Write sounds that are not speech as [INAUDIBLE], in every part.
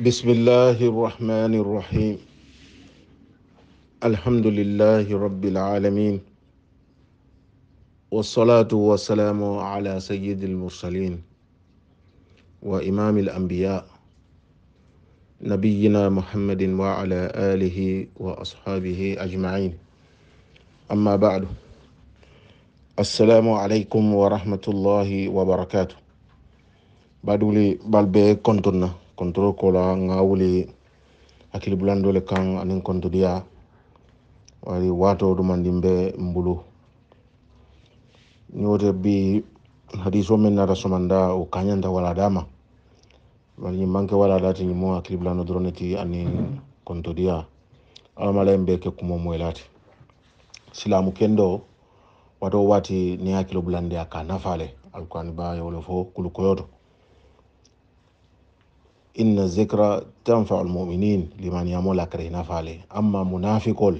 بسم الله الرحمن الرحيم الحمد لله رب العالمين والصلاة والسلام على سيد المرسلين وإمام الأنبياء نبينا محمد وعلى آله وأصحابه أجمعين أما بعد السلام عليكم ورحمة الله وبركاته بل بالبيك كنتنا kontoro ko la n ka wuli hakilibulani dɔ le kan anin kontudia wari wato do mandin bɛ n bolo bi hadiso men na rasomanda o kanyanda wala dama bari manke wala lati ñimo hakilibulano doro ne ti anin kontudia alamala yen be ke kumo moyi lati silamu kendo wato wati ni akili bulande aka nafale alkuani ba yolo fo kulukoyoto inna zikra tanfau lmuminin limaniya mola kara ina fale amma munafikol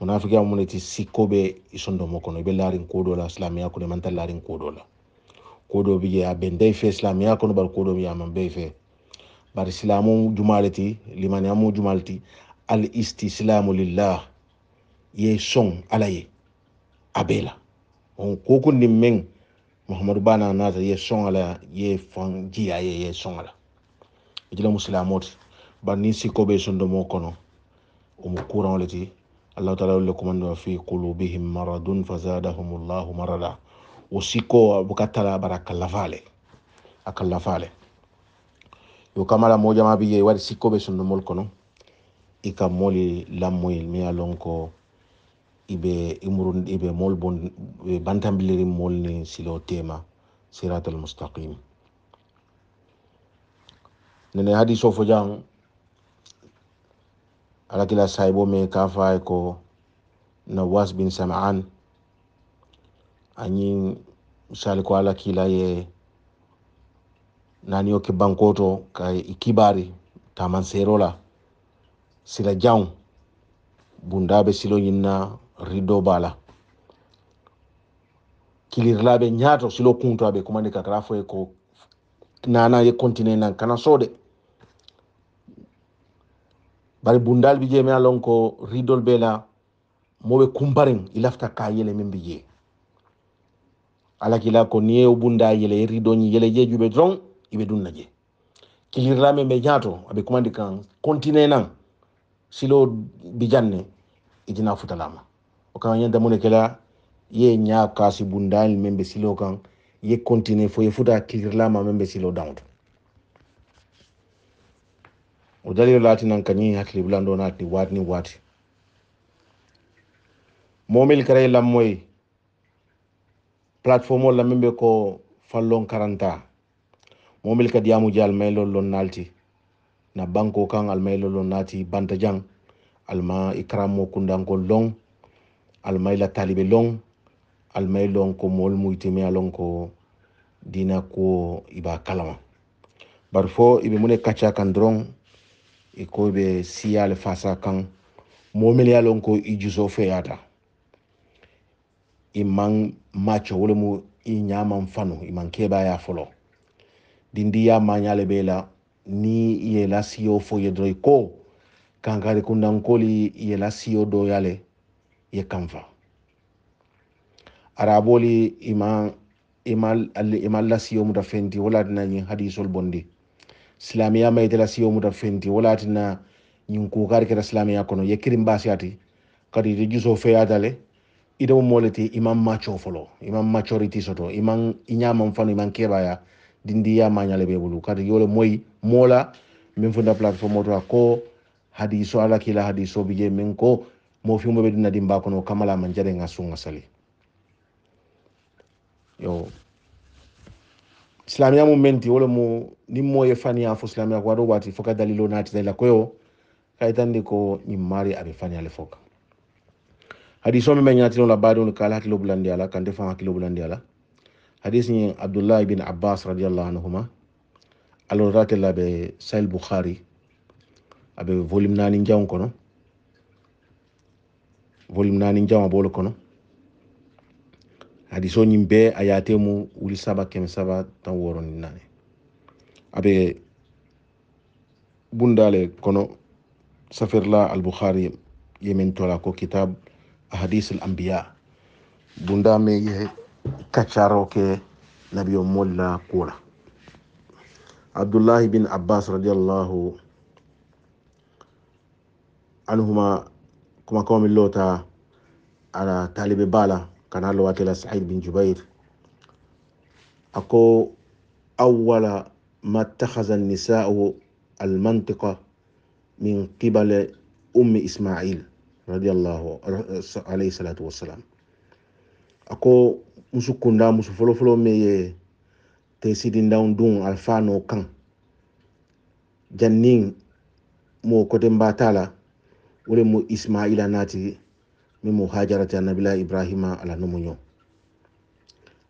munafiki a muneti sikko be i sondomo kono i be larin kodo la silamiya kono imanta larin kodo la kodo bi je a bendai fe silamiya kono bari kodo bi aman bei fe bari silamu jumale ti jumale ti al istislamu lillah ye son ala ye a be la on kokundin men mahamadu bana nata ye son ala ye fan jiya ye ye son ala ejila musilamoti bari ni sikko be sondomo kono omo courant le ti allahu taala wolle commando fi qulubihim maradun fazadahum llahu marada o sikko aboka tala bara kallafale a kallafale yo kamala mojama bi ye waɗi sikko ɓe sondomol kono i ka moli lammoyel mi ya lon ko ibe imrun ibe mol bon ɓe bantambilirin mol ni silo tema siratal mustaqim nene hadiso fo jan alakila saibo me ka faye ko nawas bin sam'an anyin sali ko alakila ye naniyo ke bankoto ka ikibari taman serola sila jang bunda be silo yinna rido bala kilirlaɓe ñaato silo kunto aɓe kumani kakara foye ko nana ye continue nan kana soode bari bundal bi jeme alon ko ridol bela mo be kumbarin ilafta lafta ka yele min biye alaki la ko ni ye bunda yele ridoñi yele je jube dron ibe dun naje kilirla men ɓe ñaato abe kumandi kan continue nan silo bi janne idina futalama o kan ñanta mune kela ye ña kasi bundal membe silo kan ye continue fo ye futa kilirlama men membe silo dawto o dalil laati nan kañi hakkili bulando naati waati ni waati momil karaye lammoy plateforme o lammin ɓe ko fallon karanta momil kadi may lol lon nalti na banko kan lol lon naati banta jang alma ikrammo kundankol lon almayla taliɓe lon almaylon ko mool muytimi alon ko dina ko iba kalama barfo ibe iɓe mune kacca kan doron e ko ɓe siyal fasa kan momel ya lon ko i juso feyata i man macco wole mu i ñaman fanu i man keɓaya folo dindi ya mañale ɓe la ni yela siyo fo yedroy ko kankari kundankoli yela siyo doyale ye kanfa araboli ima ima ima lasiyo muta fenti wala tinañin hadisol bondi silamiya mayitela siyo muta fenti wala atina ñin kukari keta silamiya kono ye kiri mbasi ati kati ite juso feyatale ite mo mole ti imam macho folo imam macho riti soto imam iman iñaman fano iman kebaya dindiya mañale be bulu kati yole mwoi mola mifunda platform plateforme oto ko hadiso ala kila hadiso bije minko ko mo fimo dimba kono kamala man ngasunga sali yo silamiya mu menti wo mu ni moye fani faniya fo silamiya ko waatoo foka dalilo na ati dalila kweo la koyo ni mari abe fani ale foka be wame le fo kaŋ hadiso meŋ be ñaatino la baadiŋolu ka ala hakkiloo bulandi kante faŋ hakkiloo bulandi a la hadis ñiŋ abdullahi bin abbas radiyallahu anuhuma alo rate la be sahil bukhari abe be volume naani jaŋo kono volume naani jaŋo a kono hadiso ñin bɛɛ a yaate mu wuli saba kɛmɛ saba tan wɔɔrɔ naani a bɛ bundale kɔnɔ safirla albukhari ye min tɔla ko kitab ahadis alambiya bunda me ye kaccaro ke nabiyo mol la kuo la abdullahi bin abbas radiallahu anhuma kuma kawmin lota ala talibe baa la kana lowatela said bin jubair ako awala ma takhadha nisau almantiqa min qibali ummi ismail radiallahu alayhi salatu wassalam ako musu kunda musu folofolo me ye te sidindaw dun alfano kan jannin mo kote mbatala wole mo ismaila naati min muhajarati annabila ibrahima ala numuño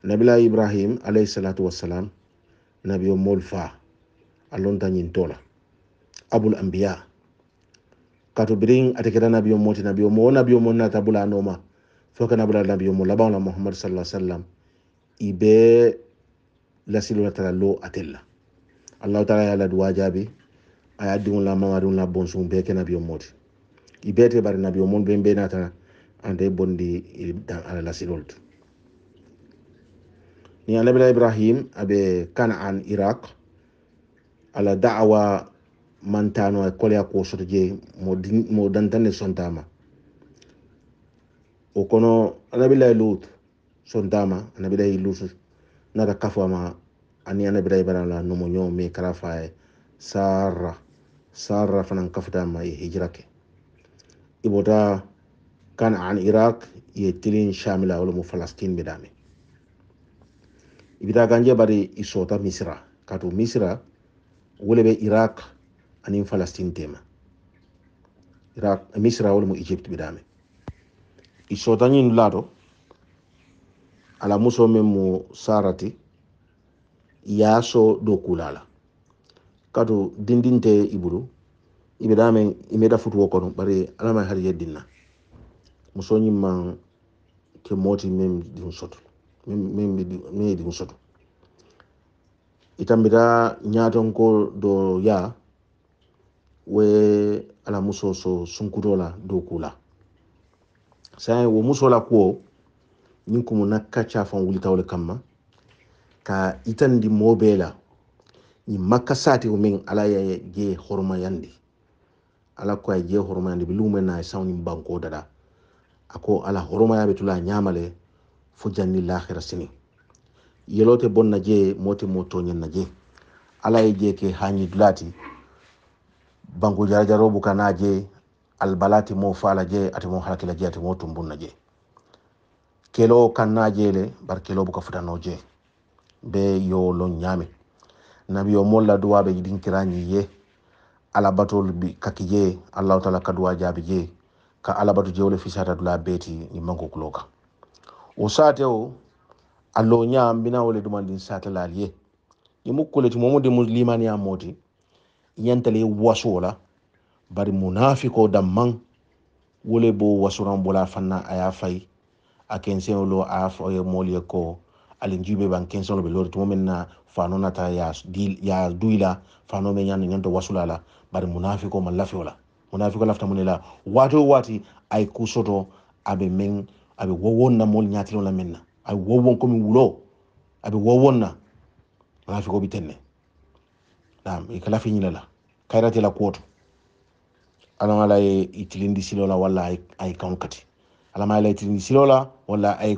nabila ibrahim alayhi salatu wassalam nabiyo mool fa a lonta ñintola abul ambiya kato birin ate keta nabiyo moti nabiyo mo wo nabiyo mo nata bula noma fo ka nabula nabiyo mo labaŋo la muhammadu sala sallam i be lasilo la tara lo atel la allahu taala ye ladu wajabi a ye diŋo la maŋa diŋo la bonsuŋ bee ke nabiyo moti i bee te bari nabiyo molu be n bee natara ande bondi ala silol tu ni ala anabila ibrahim abe kanaan iraq ala da'awa mantano e koleya ko soto je mo dantande sontama o kono anabilayi lut sontama anabilayi lut nata kafama ani anabilayi bara la nomo ñoo me kara faye sarra sarra fanan kafdama e hijrake ibota kan an iraq ye tilin shamila wala mu falastin be ibita ganje bari isota misra kato misra wala be iraq anin falastin tema iraq misra wala mu egypt be isota nyin lado ala muso men sarati yaso do kulala kato dindinte ibulu ibe imeda futu kono bari alama hariye dinna muso ñim ma ke mooti mem di soto mem mem di soto itambita ñaaton do ya we ala muso so sunkuto la do kula sai wo muso la kuwo ñin kumu nakka cafan wulitawle kamma ka itandi mobe la ñi makka satiw ala ye je horma ala ko ye horma yandi bi lumen na saw ñim banko dada ako ala horomayaɓe tula ñamale fo janni lahira sini yelote bonna je mote mo toñenna je ala ye jee ke hañi dulati banku jarajarobu kana jee albalati mo fala je jee atimo halakila jee atimo tumbunna je kelo kanna le bar kelo buka futano je be yo lo lon nabi nabiyo molla duwa duwaɓe ɗinkirañi ye ala batol alabatol kakije allahu taala kaduwa jaabi je ka alabatu jewle fisata dula beti ni manko kuloka o sate o allo ñaam bina wole dumandin satelal ye ni mukkuleti momude mu limaniya moti ñantale wasola bari munafiko damman wole bo wasuran bola fanna aya fay a kenseŋolo a ye moolu ye ko alin jibe ban kenseŋolo be lori tumo meŋ na fano nata ya duyila fano me ñanto ñanto wasula la bari munafiko ma lafio munafiko lafta mun la waati o waati a ye ku soto a bɛ meŋ a bɛ wɔwɔ na mɔl ɲaatiliŋo la meŋ na a bɛ wɔwɔ komi wulo a bɛ wɔwɔ na munafiko bi tɛnnɛ naam i kalafi ɲinɛ la la kuwo la ye i tilindi silo la walla a ye kaŋo kati alama la ye tilindi silo la walla a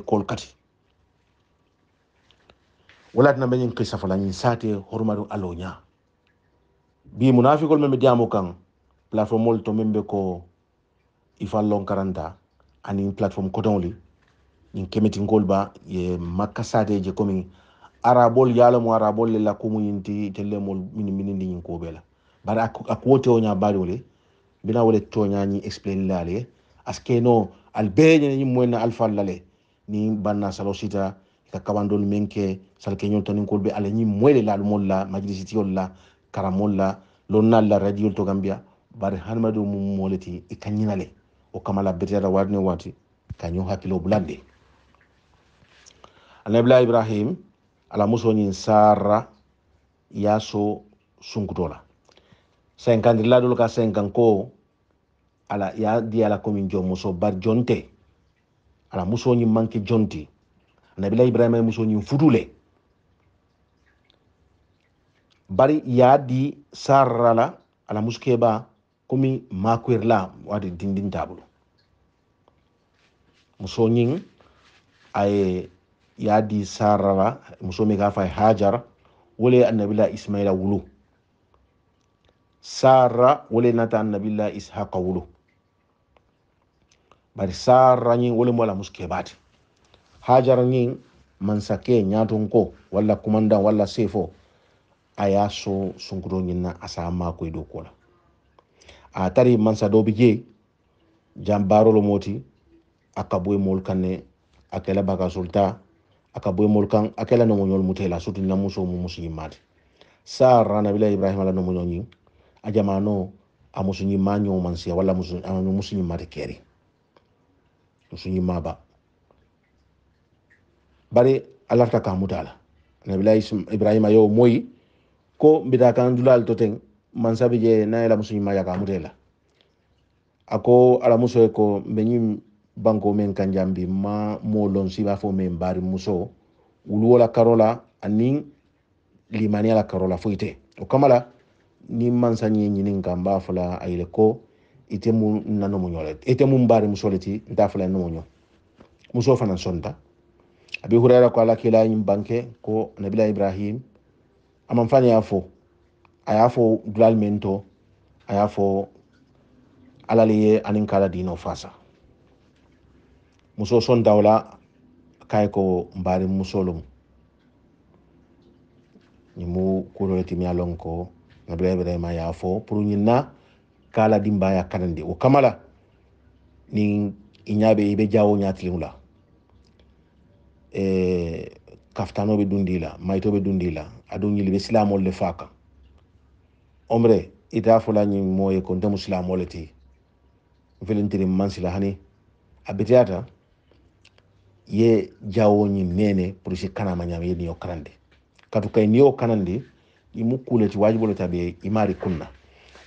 wala tana be ñiŋ kisa fala ñiŋ saate horumari bi munafikol meŋ be diyamo platform mol to membe ko ifallon karanta anin platform kotonli ni kemeti ngolba ye makasade je komi arabol mo arabol le lakumu tele mol min min ni ñin ko bela bari ak wote o ña baɗole bina wole to nya ni explain lale aske no ni albeñene ñin moyenna alfallale ni banna salo sita ka kabandol men ke salkeñol taninkol ɓe ale ni moyle lalumol la majlisitiyol la karamol la lonnal la radio to gambia bari hanamadiw mu moleti i ka ɲina le o kama la betiyata waati ni waati ka ɲɔ hakkilo bulandi anabila ibrahim ala muso ñin sara y'a sunkuto la senkandirila dolu ka senkan ko ala y'a di ala komi jɔn muso bari jɔn ala muso ñin manke jɔn anabila ibrahima ye muso ñin futu le bari y'a di sarra la ala muskeba komi makuirla wati dindintabulu muso ñin aye yaadi sarara muso mi ka fay hajar wole annabila ismaila wulu sara wole nata annabila ishaqa wulu bari sara ñin wole mola muskebaati hajar ñin mansake ñaton ko walla commandant walla sefo aya so sunkuto ñin na asa makoy dow a tari mansadoɓe jeeyi jam barolo moti aka boyemol kanne akela baka sulta aka boyemol kan akela nomoñol mutela surtout namuso mu musu yimmade sar ranabila ibrahima ala nomoñol ñin a jamano a musu ñimma ñowman siya walla musu ñimmade keeri musu ñimma ba bari alarta ka mutala nabila ibrahima yo moyi ko mbita kan dulal to ten mansabi je na ela musu nyima yaka mutela ako ala muso eko benyim banko men kanjambi ma molon si bafo men bari muso uluo la karola limani limaniyala karola fuite ite ni mansa ɲe ɲinin kan b'a fala a yele ko ite mu na nomo ɲɔ la ite muso leti ti n t'a fala muso fana sonda abi hurayra kwa la kila yin banke ko nabila ibrahim aman fani a y'a fɔ dulali min to a y'a fɔ ala le ye ani kala dino fasa muso son dawla kay ko mbari musolum ni mu ko kuro timi alon ko nabla ibrahima ya fo pour na kala dimba ya kanande o kamala ni inyabe ibe jawo nyatiwla e eh, kaftano be dundila mayto be dundila adu nyili be islamol le faka omre ita fula ñin moye ko ndemu silamole ti velentiri mansila hani a bitiyata ye jawo ñin nene pour kana kanama ye niyo karande katuka kay niyo karande imu kule ti wajibu wajibolo tabi imari kuna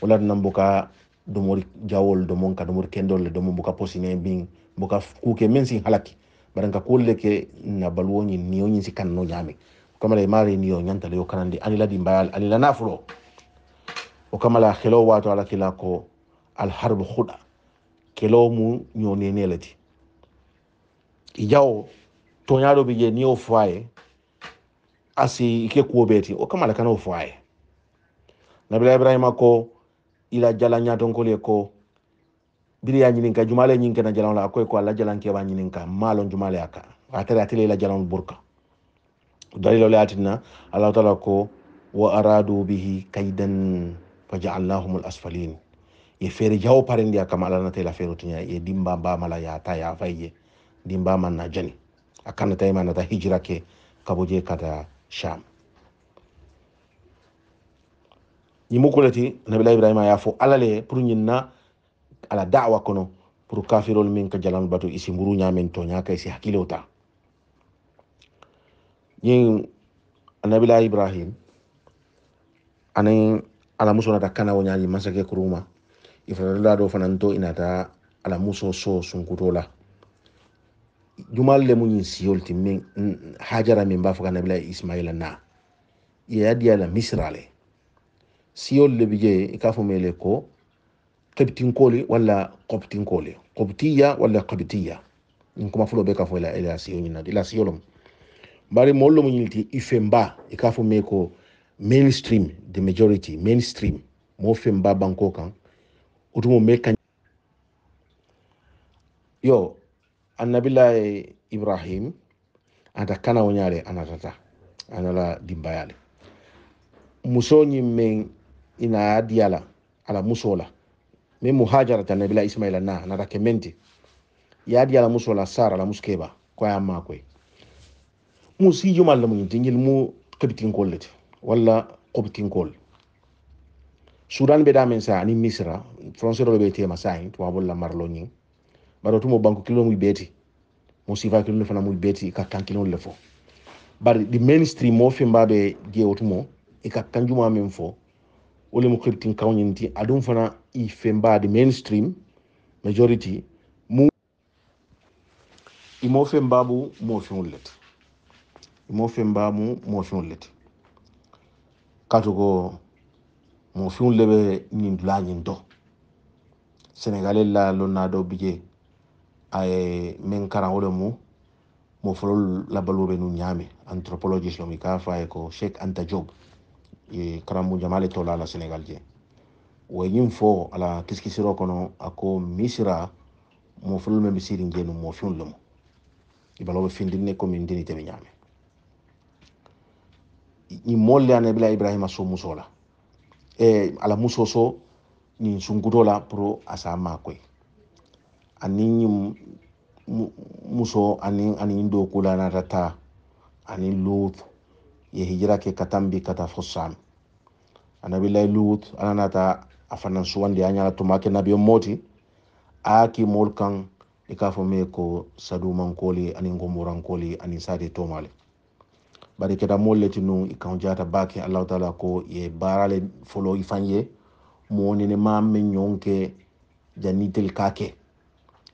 wala nan buka domori jawol domon ka domori kendol le domon buka nye bing buka kuke mensi halaki baranka kule ke na balwo ñin niyo ñin si kanno ñami kamara imari niyo nyanta le karande kanandi anila dimbayal anila nafulo o kamala kelo wato ala kila ko al harbu khuda kelo mu nyone nelati ijaw toñaɗo ɓe je ni o foye asi ike kuwo beeti o kamala kana o foye nabila ibrahima ko ila jala ñatonkoli e ko biri ya ñininka jumale ñinke na jalan la koy ko alla jalan ke ba ñininka malo jumale aka atare atile ila jalan burka dalilo le atinna allah taala ko wa aradu bihi kaydan fajaalnahum l asfalin ye feere jawo parendiya kam alanatela feero tiña ye dimba mbamala yata ya fayye dimba man na jani a kannata e nata hijira ke kabo je kata sham ñimmu kuleti nabila ibrahima ya fo ala le pour ñinna ala dawa kono pour kafirol min ka jalan batu isi mburu ñamen to ñaka isi hakkilo ta ñin nabila ibrahim anin alamuso nata kana wo ñaadi masakɛ kuruma ifatatola do fanan to inata alamuso so sunkutola jumal le muñin siyol ti min mm, hajara min ba foka nabila ismaila na yeyadiya la misra le siyol le bi jeye i ka fo mele ko kebtinkoli walla kobtinkoli kobtiya walla kabitiya in kuma fulo be ka fo ila ila siyo ñinna ila siyolom bari moolu lo muñin ti ifemba i ka fo me ko mainstream the majority mainstream mo fe mba banko kan otumo mel kan yo annabila ibrahim ata kana wonyare anatata anala dimbayale muso ñin men ina adiala ala musola muhajara ta nabila ismaila na na kementi ya diyala musola sara la muskeba kwa ya makwe musi sijumal la mu tingil mu kabitin kollete walla qobtinkol sudan be damen sa ani misra français ɗo ɓe tema sahi tubabolla marlo ñin mbaɗo tumo banque kilo muy beti mo sifa kilo fana muy beti ka kankilol le fo bari di mainstream mo fe mbaɓe jewotumo e ka kanjuma men fo wole mo kirtin kawñinti adum fana i fe mba di mainstream majority mu i mo fe mbabu mo feŋol lete mo fe mbamu mo feŋol lete ko mo le ɓe ñin dula ñin do sénégalais la lonna do bije aye min karanwole mu mo folol labaluɓe nu ñaami anthropologiste lomi ka ko anta ala je wo ñin fo ala kiskisiro kono ko misira mo folol men ɓe sirin je nu mo mu dini ñin molle bila ibrahima so muso la e ala muso so ni sunkuto la pro asa makoy ani ñin muso ani ani ndo kula na rata ani lut ye hijira ke katambi kata ana bila lut ana nata a fanan suwandi anya la tumake ke nabiyo moti aki molkan ikafo e meko i k'a fɔ min ko ani ngomurankoli ani sadi tomale bari keta moolu le ti nuŋ i kanjata baake allahu taala ko ye baara le foloo i faŋ ye moo nene maŋ meŋ ñoŋ ke jannitel ka ke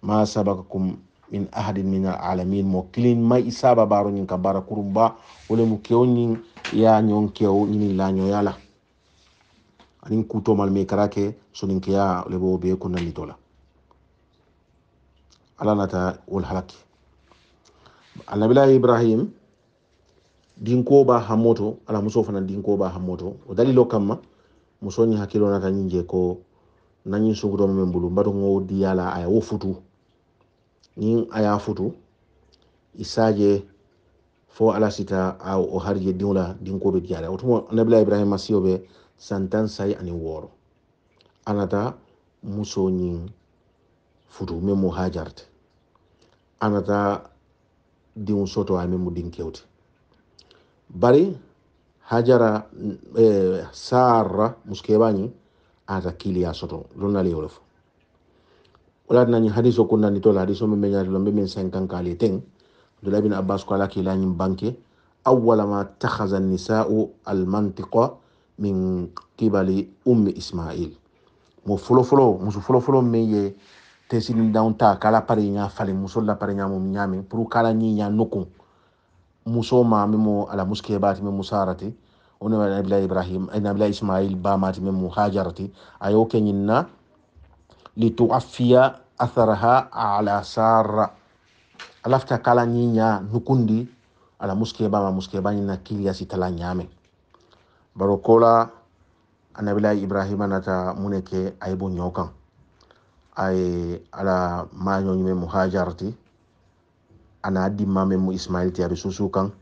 ma sabakakum min ahadin min al alamin mo kilin ma i saba baaro ñiŋ ka baara kurumba wo le mu kewo ñiŋ ye a ñoŋ kewo ñiniŋ lañoya la aniŋ kuutomal me kara ke soninkeya le bo bee kunnanito la ala nata wol halaki annabila ibrahim dinko ba hamoto ala muso fana dinko ba hamoto o dalilo kamma muso ñi hakkilo nata ñin ko nañin suguto men bulu mbato ngo diyala aya wo futu ñin aya futu isaje fo ala sita a o harje diwla dinko be diyala o tumo nabila ibrahima siyo be santan sai ani woro anata muso ñin futu men mo hajarte anata diw soto a men mo din kewte bali hajara eh, sara muskebañi ata kiliya soto lonnali yolof walaatinañi hadiso kunnani tola hadiso me meñatilo mbe min cinquankaali teng abdoulah bin abbas ko ala kilañim banque awala ma tahaza nisau almantiqa min kibali ummi ismail mo folofolo musu folofolo min ye tesinin down ta kala pare ña falen musol la pare ñamum ñamin pour kala ñi ña musoma ma ala muske bati min sarati ono wa nabila ibrahim nabila ismail ba mati min hajarati ayo kenyinna li tuafia atharaha ala sara alafta kala nyinya nukundi ala muske ba ma muske ba nyina kiliya sitala nyame barokola anabila ibrahim anata muneke aibu nyoka ay ala manyo mu muhajarati ana dimmame mu ismail tiyari susu kan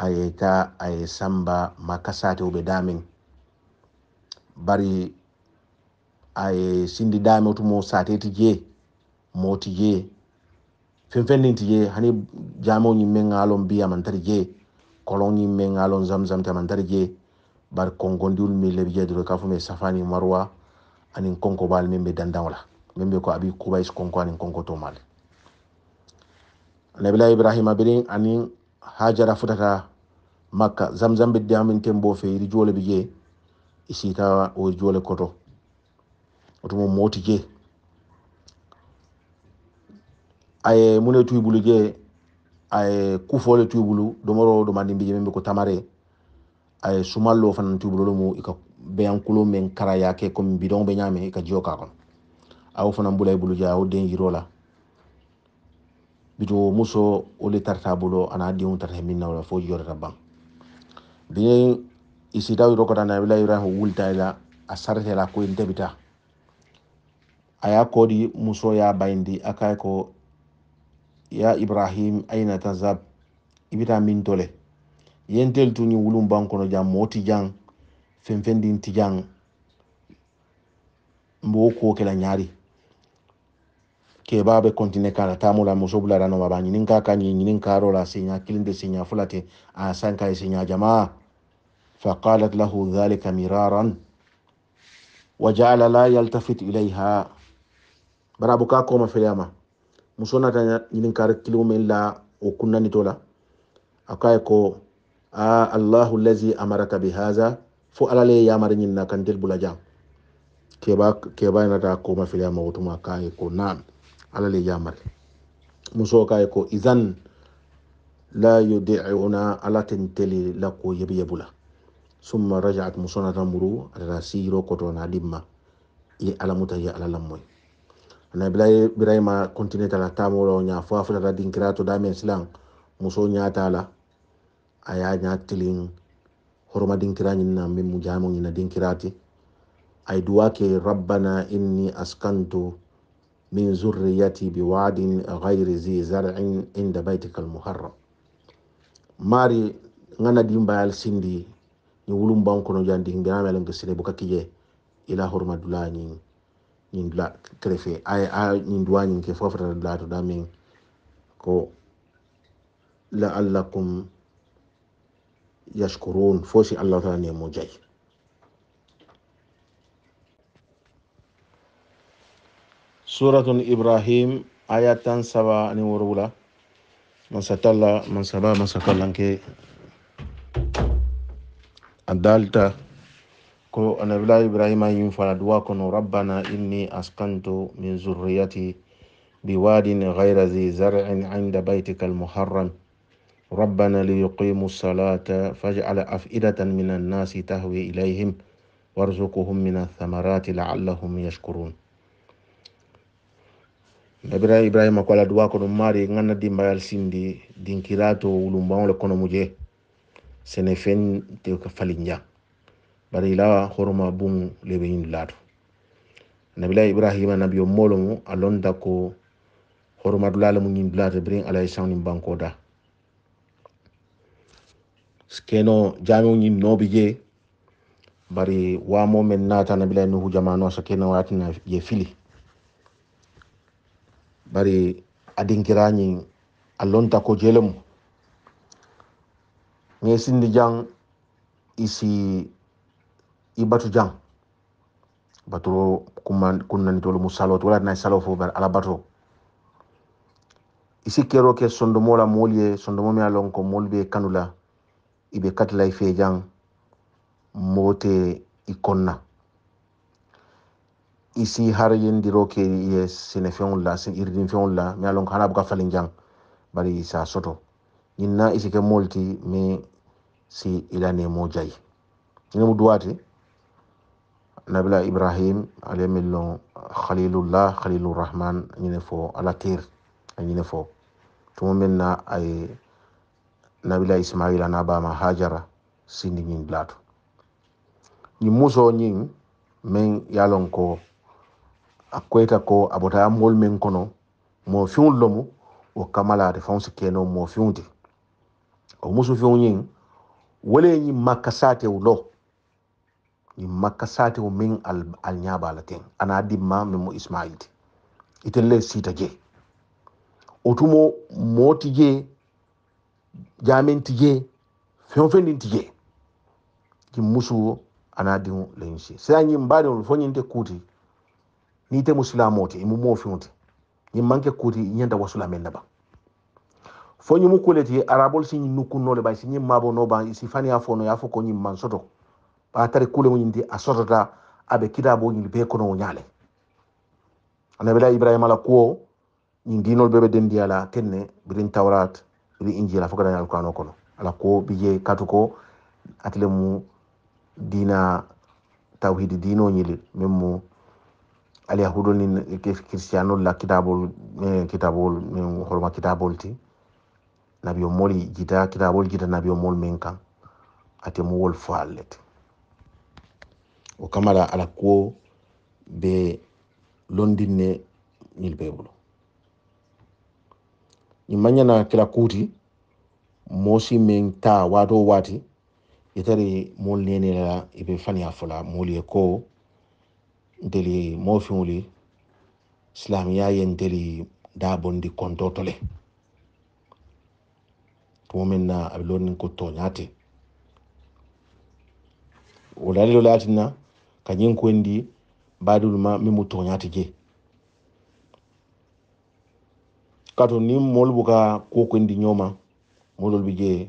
ayeta aye samba be damin bari aye sindi mo tumo sateti jee moti jee fenfenninti jee hani jameo ñimmen ngalon biya man tati je kolon ñimmen ngalon zamzam taman tati jee bari kongondiwol min leɓi jeediro ka me safani marwa anin konko bal min ɓe dandagola min be ko abi kubais konko anin konko tomal nabila ibrahima birin anin hajara futata makka zamzam bidde amin tembo fe iri jole bi je isita o jole koto otomo moti je ay mune tuy bulu je ay ku aye kufole do domoro domandi mbije membe ko tamare aye sumallo fanan tuibulu mu ika kulo men kara yake comme bidon be nyame ika jiyo ka kon awo fanan bulay bulu je o den yirola bito muso o tarata bolo a n'a denw tarata min na o fo jɔrɔta ban bi isida yɔrɔ kɔta na bila yɔrɔ wulita la a sarata la ko in a y'a kɔ muso y'a ba a k'a kɔ ya ibrahim aina tazab i bi min tɔ lɛ yen tel tun ye wulun ban moo tijaŋ mɔɔ ti jan fɛnfɛn din ti ñaari kebabe kontine kana tamula muso bulara no ninga ka nyi nyi ninga senya kilinde senya fulate a sanka e senya jamaa faqalat lahu dhalika miraran wajala la yaltafit ilaiha barabu ka ko mafiyama muso na tanya nyi ninga rek kilu mella o ko a allahu allazi amaraka bihaza fu alale ya mar nyi na keba keba na ta ko mafiyama wutuma kay ko nan ala e yamare muso kaye ko izan la yudiuna ala tenteli lako yebu yebula summa rajaat musonata muru atata siyiro koto na dimma ye alamuta ye ala lammoy ana ibrahima continue tala tamolo ña fo a futata dinkirato damen silan muso ñatala aya ña tilin horoma dinkirañin na min mu jamo ñina dinkirati ay duwa ke rabbana inni askantu min zurriyati biwadin ghairi zi zar'in inda baitika almuharram mari ngana dimbayal sindi ni wulum bankono jandi ngirame lan gisire buka kije ila horma dulani ñin dula krefe ay a ñin duwañin ke fofata dulato damin ko la'allakum yashkurun fosi allah taala nemo jayi سورة إبراهيم آيات سبعة نورولا من ستالا من سبعة من سكالانك أدالتا كو أنا بلا إبراهيم أين فلدواكن ربنا إني أسكنت من ذريتي بواد غير ذي زرع عند بيتك المحرم ربنا ليقيموا الصلاة فاجعل أفئدة من الناس تهوي إليهم وارزقهم من الثمرات لعلهم يشكرون labira ibrahima ko ala duwa kono maari di mbayal sindi dinkira to le kono muje sene fen te ka falinja bari la horoma bum lebe ñin laato nabila ibrahima nabiyo molo mu a londa ko horoma dulala mu ñin dulata birin alaye sawni bankoda keno jamiu ñin nobi je bari wa wamo men naata nabila nuhu jamano sa watina je fili bari a allonta ko jelemu ŋe sindi i si i batu jan baturo kunnanitolu mu saloti wala tinayi salo fo ala bato isi kero ke sondomo la moolu ye sondomo mi ko moolu be kanu la i be katila i fee jan moo te i konna isi har yendiro ke ye senefɛnw la iridinfɛnw la mi a lɔn ko hana buka falin jan bari sa soto ñin na isi ke moolu ti mi si ila nemo jayi ñine mu duwaati nabila ibrahim ale min lon khalilullah khalilurrahman ñine fo ala kir a ñine fo tumu min na aye nabila ismaila na bama hajara sindi ñin dulaato ñin muso ñin min ye lon ko a ko a bota mool men kono mo fiŋol lomu wo kamalaate faŋo si keno mo fiŋo ti o musu fiŋo ñiŋ wo le ñiŋ makkasaatewo lo ñiŋ makkasaatewo miŋ al ñaaba la teŋ ana naa dimma meŋ mo ismail ti itel le siita jee o tumo moo ti jee jaameŋ ti jee feŋ feŋ ɗiŋ ti jee ñiŋ musuwo a diŋo le ñiŋ si sila ñiŋ mbaadiŋolu fo ñiŋ te kuuti ni te musilamote imu mofiunte ni manke kuti nyanda wasulamenda ba fo ñimu kuleti arabol si nukkunnole ba si ñim mabo no ba si fani ya fono ya fo ko ñim man soto ba tari kule mu ñindi a sotota abe kitabo ñil be kono ñale anabila ibrahima la kuwo ñin dinol bebe dendi ala tenne birin tawrat biri injila fo kadani alqur'ano kono ala kuwo bije katu ko atile mu dina tawhidi dino ñili mem mu alyahudonin la kitabol kitabol min horma kitabol ti nabio mol jita kitabol jita nabio mol min kan ate mo wol fo alle o kamala ala kuwo be londinne ñil be bulo ñi mañana kila kuti mosi min ta wato wati itari mol nenela ibe faniya fola mol ye ko ndeli moofiŋolu silamiya ye ndeli daa bondi konto to le tumo meŋ na a be looriŋ ko tooñaa te wo laalilo le ka ñiŋ kuŋ di baadilu ma miŋ mu tooñaa ti jee kaatu niŋ moolu buka kuo kuŋ di ñoo ma moolu bi jee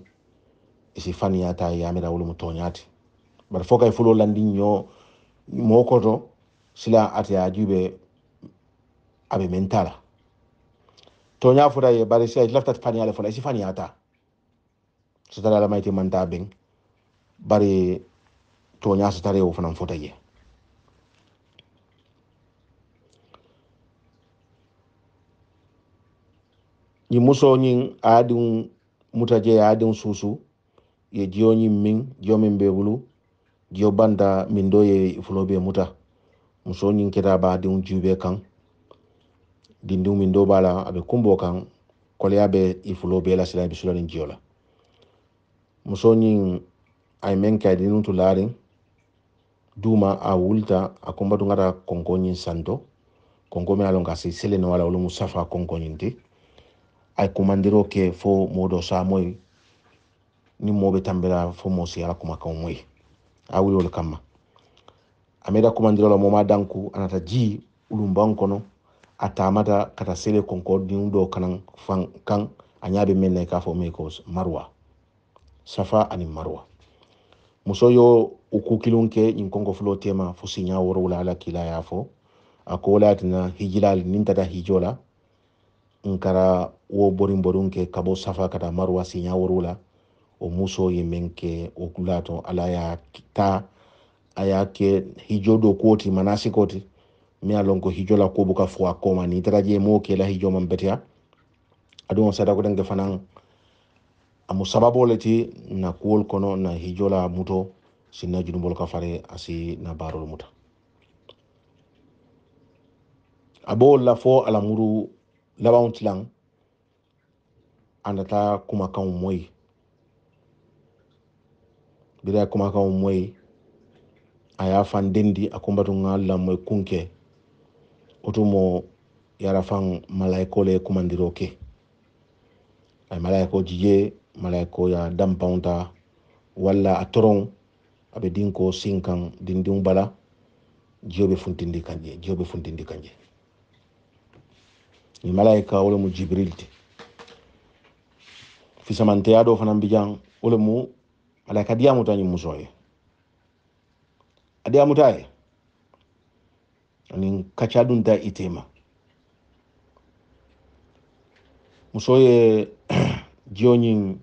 i si faniyaata ye a mira wolu mu tooñaa ti bari fo ka i fuloo landi ñoo moo koto sila ataya jube abe mentala to nya fura ye bare sai lafta fani ala fula sifani ata so tara la maiti manta ben bare to nya so tare wo fana fota ye ni muso nyin adun mutaje adun susu ye jiyo nyin min jiyo min be bulu jiyo banda min do ye muta muso ñiŋ keta ba diŋo jibe kaŋ dindiŋo miŋ doo b'a la a be kumboo kaŋ koleya be i bee la sila i niŋ jio la muso ñiŋ a ye meŋ ke a dindiŋo tu laariŋ duuma a wulita a kumbatu ŋata konko ñiŋ santo konko miŋ a loŋ ka si sele noo la wolu mu safa konko ñiŋ ti a ye kumandiroo ke fo moo doo saamoyi niŋ moo be tambila fo moo si ala kumakaŋo moyi a wuli wolu kamma ameda kumandira la moma danku anata ji ulumban kono atamata kata sele konko dinu do kanan fan kan anyabe menne ka fo me marwa safa ani marwa muso yo uku kilun in kongo fulo tema fo sinya woro wala ala kila ya fo akola tina hijilal nintata hijola nkara wo borin borun ke kabo safa kata marwa sinya woro wala o muso yemenke men ke o ala ya ta ayake hijo do koti manasi koti mi alon ko hijo la kobu ka fo koma ni tara je mo ke la hijo man betia adon sada ko den fanan amu sababu le ti na kuol kono na hijo la muto sinna junubol ka fare asi na barol muta abo la fo alamuru laban tilan andata kumakan moyi bida kumakan moyi aya fan dendi akumbatun allah moy kunke otumo yara fan malaikole kumandiro ke ay malaiko jiye malaiko ya dambawnta walla a toron aɓe dinko sinkan dindin bala jiyoɓe funtindi kanje jiyoɓe funtindi kanje ni malaika wole mu jibrilte fisamanteya ɗo fana mbijan wole mu malaika diyamuta ñum musoye ade amutaye kacha dun da itema muso ye [CLEARS THROAT] jiyoñin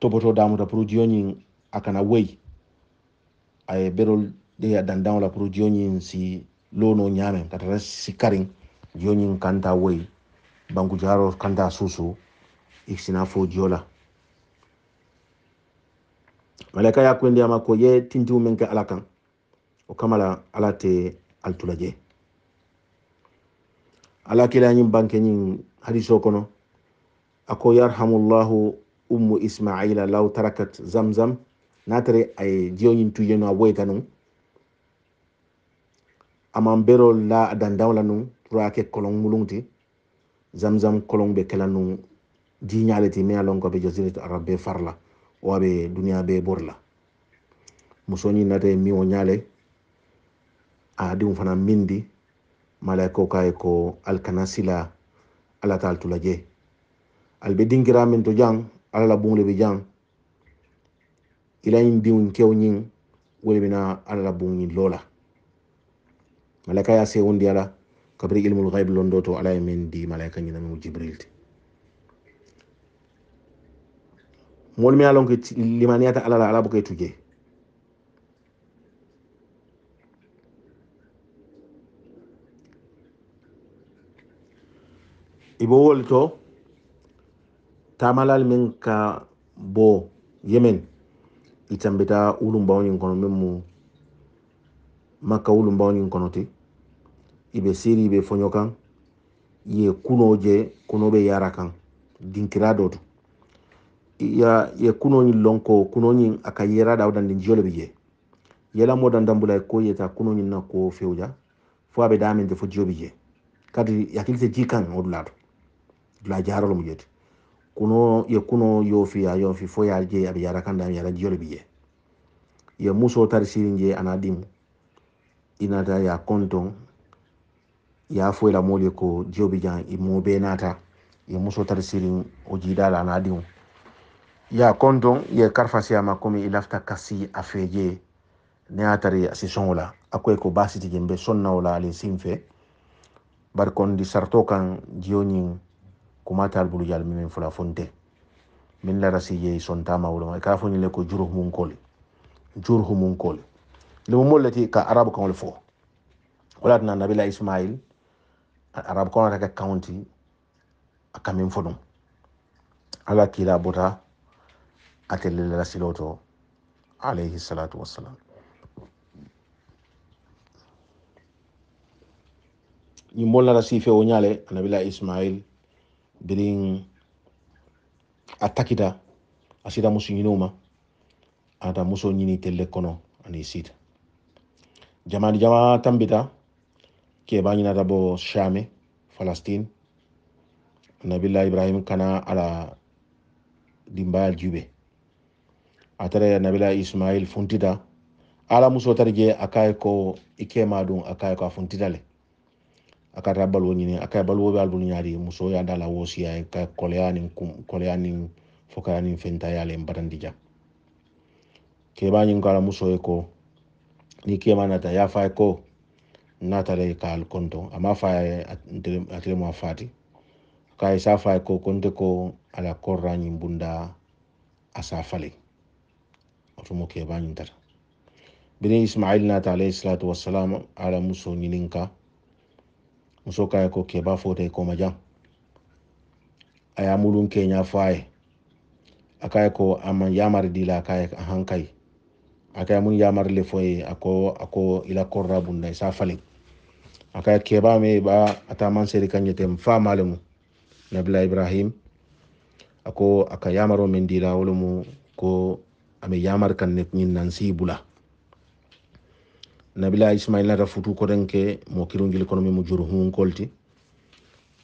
toboto damuta pour jiyoñin akana wei ay berol de a dandaŋo la pro jionyin si lono ñaamen katara tara si kariŋ jiyoñin kanta wei bangu jaro kanta susu ikisina fo jola la malaika ya kuendiyama ko ye tindu meŋ alakan o kama la ala te alitula jɛ ala kelen an ye banke ɲin hadiso kɔnɔ a ko yarhamullahu ummu ismaila law tarakat zamzam n'a tare a ye diyo ɲin tu yenu a boye kanu a man bero la dandaw la nu tura a kɛ kɔlɔn mulun ti zamzam kɔlɔn bɛ kɛla nu diɲale ti min a lɔn ko a bɛ jasirat arab bɛɛ fari la o a bɛ duniɲa bɛɛ bori la muso ɲin nata ye o ɲale adiŋo fana mindi malayikaw ka ye ko ali kana sila alla ta ali tula je ali be dinkira min to jaŋ ala la buŋo le be jaŋ ila ñiŋ diŋo kewo ñiŋ wo le bena alla la buŋo ñiŋ loo la malayika ye a sewundi a la kabiri ilimul gaybe londo to ala ye meŋ di malayika ñina meŋo jibril ti moolu meŋ ye a loŋ ko limaniyata ala la ala buka ye tu jee ibe wol to tamalal min ka bo yemen itambita ulumbawo ñin kono min mu makka ulumbawo ñin kono ti ibe seri ibe foño kan ye kuno je kuno be yara kan dinkira do ya ye kuno ñin lonko kuno ñin aka yera da wadande jiyole be je yela mo dan dambula ko yeta kuno ñin na ko fewja fo abe damin de fo jiyo be je kadi yakilite ji kan odulato la jarol mu jeti kuno ye kuno yo fi ya yo fi fo ya je abe yara kanda ra jiyol biye ye muso tar sirin je anadim dimu inata ya konton ya fo la mole ko jobi jan imo be nata ye muso tar sirin o jida la anadim ya konton ye karfasi ama komi ilafta kasi afeje ne atari si songola akoy ko basiti jembe wala le simfe bar kon di sarto kan jiyoñin kuma tar bulu jal min fula fonte min la rasi ye son tama wala ka fo ni le ko jurhum kol jurhum kol le mo lati ka arab kan fo wala na nabila ismail arab kan ka county aka min fo dum ala kila bota atelle la siloto alayhi salatu wassalam ñimmolla rasi fe o ñaale nabila ismail bilin atakita takita a sida muso muso ɲini telle kɔnɔ ani sita jamani jama tambita bita keba ɲinata bo shame palestine nabila ibrahim kana ala dimbaya jube atare tara nabila ismail funtita ala muso tarje a ko ikema dun a ko a akata baluwo ñini aka baluwo be albunu ñaadi muso ya dala wosiya ka koleya nin koleya fenta fokaya nin fentaya len batandi jam keba ñin kala muso ye ko ni kema nata ya fa ko nata le al konto ama fa atle mo fati kay sa fa ko konte ko ala korra ñin bunda asa fale otumo keba ñin tata bini ismail nata alayhi salatu wassalam ala muso ñinin ka muso ka ko keba fote ko majan a ya mulun kenya faye aka ko amma yamar dila aka a hankai aka mun yamar le foye ako ako ila korra bunda sa fale aka keba me ba ataman seri kanye tem fa malamu nabila ibrahim ako aka yamaro min dila wolumu ko ame yamar kan ne nyin si bula nabila ismail nata futu kotenke mo kirungil kono mi mo juru hun kolti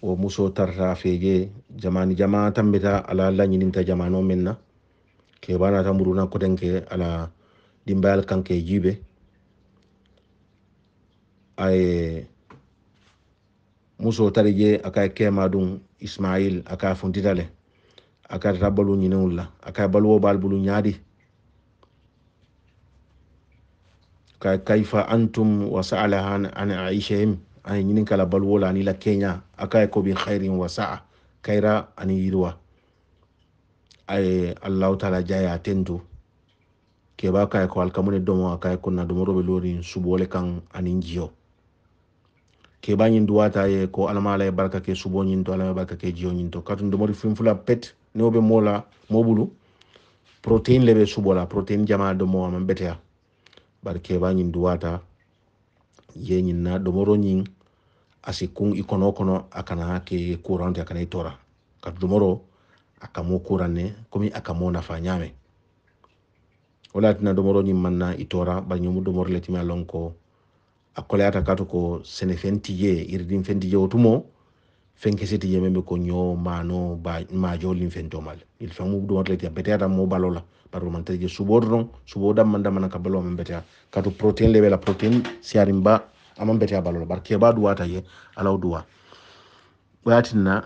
o muso tarta feje jamani jama tambita ala lañininta jamano men na kebanata muruna kotenke ala dimbayal kanke jibe aye muso tari aka kema dum ismail aka funtitale aka tata balu aka baluwo bal bulu ka kaifa antum wasaala an, an aishahim ay ñinin kala baluwola ni la kenya a kaye ko bin wa sa'a kaira an yirwa ay allah taala jaya tendu ke ba kaye ko alkamune domo a kaye konna domoroɓe lorin subole kan an anin jiyo keba ñin duwata ye ko alama ala ye barka ke subo ñin to alama ye barka ke jiyo ñin to domo fim fula pet ni wo mola mobulu protein le ɓe subola protein jama domo am beteya bar keɓañin duwata ye yeñin na domoroñin asi kun i kono kono a kana ke kurante a kana i tora ka domoro a kamo kuranne komi a kamo nafa ñaame wo latina domoroñin manna i tora bari ñomu domoro le timi a lon ko a koleyata kato ko sene fenti ye iridin fenti ye wotumo fenke siti ye meme ko ño mano ba majolin fentomal il famu domoro le ti a beteyata mo balola bari man tege suborno doron subo da man da man ka balo man betia kadu protein level la protein siarin ba aman betia balo bar ke ba duwa ta ye ala duwa wayatin